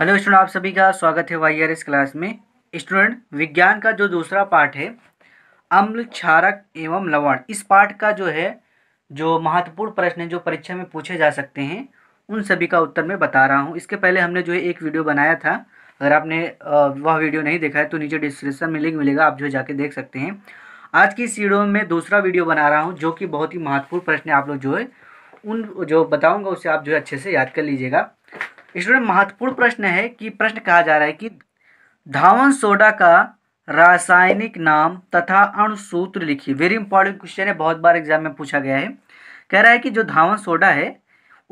hello student आप सभी का स्वागत है वाई आर एस क्लास में स्टूडेंट विज्ञान का जो दूसरा पार्ट है अम्ल क्षारक एवं लवण इस पार्ट का जो है जो महत्वपूर्ण प्रश्न है जो परीक्षा में पूछे जा सकते हैं उन सभी का उत्तर मैं बता रहा हूँ इसके पहले हमने जो है एक वीडियो बनाया था अगर आपने वह वीडियो नहीं देखा है तो नीचे डिस्क्रिप्सन में लिंक मिलेगा आप जो है जाके देख सकते हैं आज की इस वीडियो में दूसरा वीडियो बना रहा हूँ जो कि बहुत ही महत्वपूर्ण प्रश्न है आप लोग जो है उन जो बताऊँगा उसे आप जो है अच्छे से याद कर लीजिएगा स्टूडेंट महत्वपूर्ण प्रश्न है कि प्रश्न कहा जा रहा है कि धावन सोडा का रासायनिक नाम तथा अणुसूत्र लिखिए वेरी इंपॉर्टेंट क्वेश्चन है बहुत बार एग्जाम में पूछा गया है कह रहा है कि जो धावन सोडा है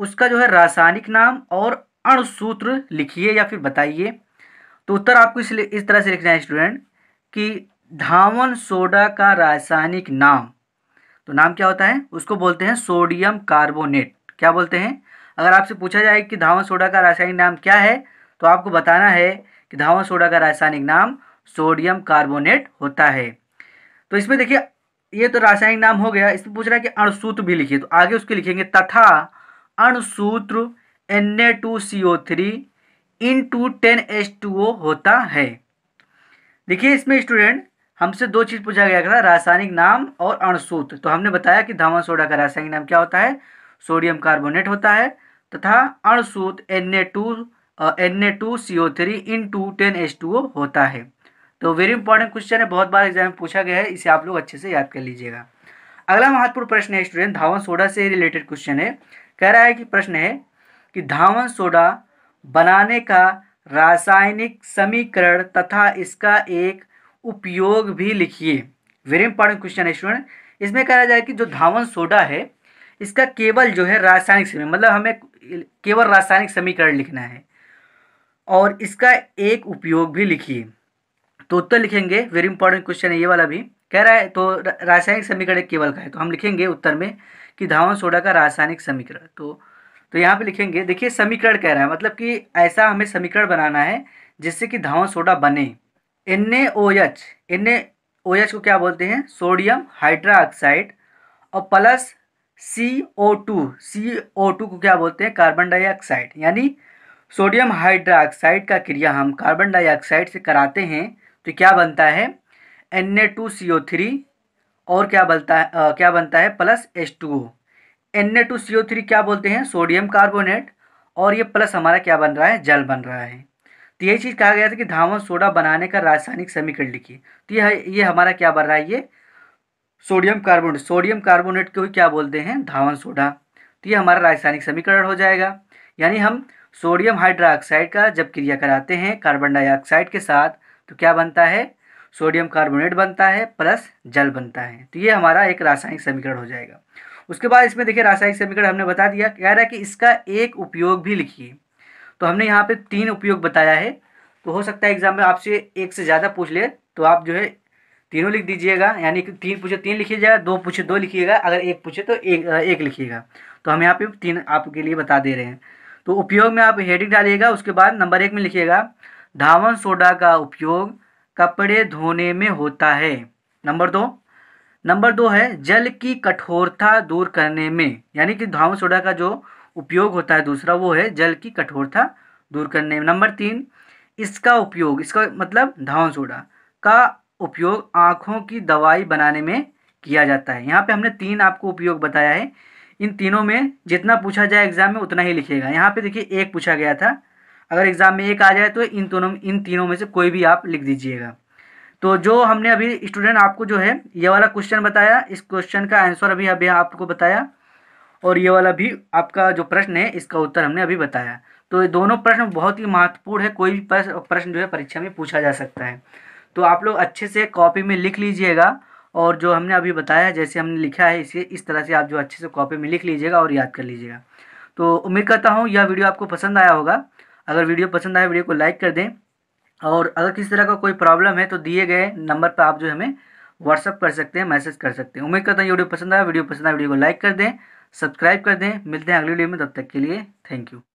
उसका जो है रासायनिक नाम और अणुसूत्र लिखिए या फिर बताइए तो उत्तर आपको इसलिए इस तरह से लिखना है स्टूडेंट कि धावन सोडा का रासायनिक नाम तो नाम क्या होता है उसको बोलते हैं सोडियम कार्बोनेट क्या बोलते हैं अगर आपसे पूछा जाए कि धावन सोडा का रासायनिक नाम क्या है तो आपको बताना है कि धावन सोडा का रासायनिक नाम सोडियम कार्बोनेट होता है तो इसमें देखिए ये तो रासायनिक नाम हो गया इसमें पूछ रहा है कि अणुसूत्र भी लिखिए तो आगे उसके लिखेंगे तथा अणुसूत्र N A two C O three into ten H two O होता है देखिए इसमें स्टूडेंट हमसे दो चीज़ पूछा गया था रासायनिक नाम और अणसूत्र तो हमने बताया कि धावन सोडा का रासायनिक नाम क्या होता है सोडियम कार्बोनेट होता है तथा अणसूत N A two N A two C O three into ten H two O होता है तो वेरी इंपॉर्टेंट क्वेश्चन है बहुत बार एग्जाम में पूछा गया है इसे आप लोग अच्छे से याद कर लीजिएगा अगला महत्वपूर्ण प्रश्न है स्टूडेंट धावन सोडा से रिलेटेड क्वेश्चन है कह रहा है कि प्रश्न है कि धावन सोडा बनाने का रासायनिक समीकरण तथा इसका एक उपयोग भी लिखिए वेरी इंपॉर्टेंट क्वेश्चन है स्टूडेंट इसमें कहा जाए कि जो धावन सोडा है इसका केवल जो है रासायनिक समीकरण मतलब हमें केवल रासायनिक समीकरण लिखना है और इसका एक उपयोग भी लिखिए तो उत्तर लिखेंगे वेरी इंपॉर्टेंट क्वेश्चन है ये वाला भी कह रहा है तो रासायनिक समीकरण केवल का है तो हम लिखेंगे उत्तर में कि धावन सोडा का रासायनिक समीकरण तो तो यहाँ पे लिखेंगे देखिए समीकरण कह रहा है मतलब कि ऐसा हमें समीकरण बनाना है जिससे कि धावन सोडा बने N A O H N A O H को क्या बोलते हैं सोडियम हाइड्रा और plus C O two C O two को क्या बोलते हैं कार्बन डाइऑक्साइड यानी सोडियम हाइड्राक्साइड का क्रिया हम कार्बन डाइऑक्साइड से कराते हैं तो क्या बनता है N A two C O three और क्या बनता है क्या बनता है plus H two O N A two C O three क्या बोलते हैं सोडियम कार्बोनेट और ये प्लस हमारा क्या बन रहा है जल बन रहा है तो यही चीज़ कहा गया था कि धावन सोडा बनाने का रासायनिक समीकरण लिखिए तो यह ये हमारा क्या बन रहा है ये सोडियम कार्बोनेट सोडियम कार्बोनेट को क्या बोलते हैं धावन सोडा तो ये हमारा रासायनिक समीकरण हो जाएगा यानी हम सोडियम हाइड्रोक्साइड का जब क्रिया कराते हैं कार्बन डाइऑक्साइड के साथ तो क्या बनता है सोडियम कार्बोनेट बनता है प्लस जल बनता है तो ये हमारा एक रासायनिक समीकरण हो जाएगा उसके बाद इसमें देखिए रासायनिक समीकरण हमने बता दिया कह रहा है कि इसका एक उपयोग भी लिखिए तो हमने यहाँ पे तीन उपयोग बताया है तो हो सकता है एग्जाम में आपसे एक से ज़्यादा पूछ ले तो आप जो है तीनों लिख दीजिएगा यानी कि तीन पूछे तीन लिखिएगा दो पूछे दो लिखिएगा अगर एक पूछे तो एक एक लिखिएगा तो हम यहाँ पे तीन आपके लिए बता दे रहे हैं तो उपयोग में आप हेडिंग डालिएगा उसके बाद नंबर एक में लिखिएगा धावन सोडा का उपयोग कपड़े धोने में होता है नंबर दो नंबर दो है जल की कठोरता दूर करने में यानी कि धावन सोडा का जो उपयोग होता है दूसरा वो है जल की कठोरता दूर करने में नंबर तीन इसका उपयोग इसका मतलब धावन सोडा का उपयोग आँखों की दवाई बनाने में किया जाता है यहाँ पे हमने तीन आपको उपयोग बताया है इन तीनों में जितना पूछा जाए एग्ज़ाम में उतना ही लिखिएगा यहाँ पे देखिए एक पूछा गया था अगर एग्ज़ाम में एक आ जाए तो इन दोनों इन तीनों में से कोई भी आप लिख दीजिएगा तो जो हमने अभी स्टूडेंट आपको जो है ये वाला क्वेश्चन बताया इस क्वेश्चन का आंसर अभी अभी आपको बताया और ये वाला भी आपका जो प्रश्न है इसका उत्तर हमने अभी बताया तो ये दोनों प्रश्न बहुत ही महत्वपूर्ण है कोई भी प्रश्न जो है परीक्षा में पूछा जा सकता है तो आप लोग अच्छे से कॉपी में लिख लीजिएगा और जो हमने अभी बताया जैसे हमने लिखा है इसे इस तरह से आप जो अच्छे से कॉपी में लिख लीजिएगा और याद कर लीजिएगा तो उम्मीद करता हूँ यह वीडियो आपको पसंद आया होगा अगर वीडियो पसंद आए वीडियो को लाइक कर दें और अगर किसी तरह का कोई प्रॉब्लम है तो दिए गए नंबर पर आप जो हमें व्हाट्सअप कर सकते हैं मैसेज कर सकते हैं उम्मीद करता हूँ वीडियो पसंद आया वीडियो पसंद आया वीडियो को लाइक कर दें सब्सक्राइब कर दें मिलते हैं अगली वीडियो में तब तक के लिए थैंक यू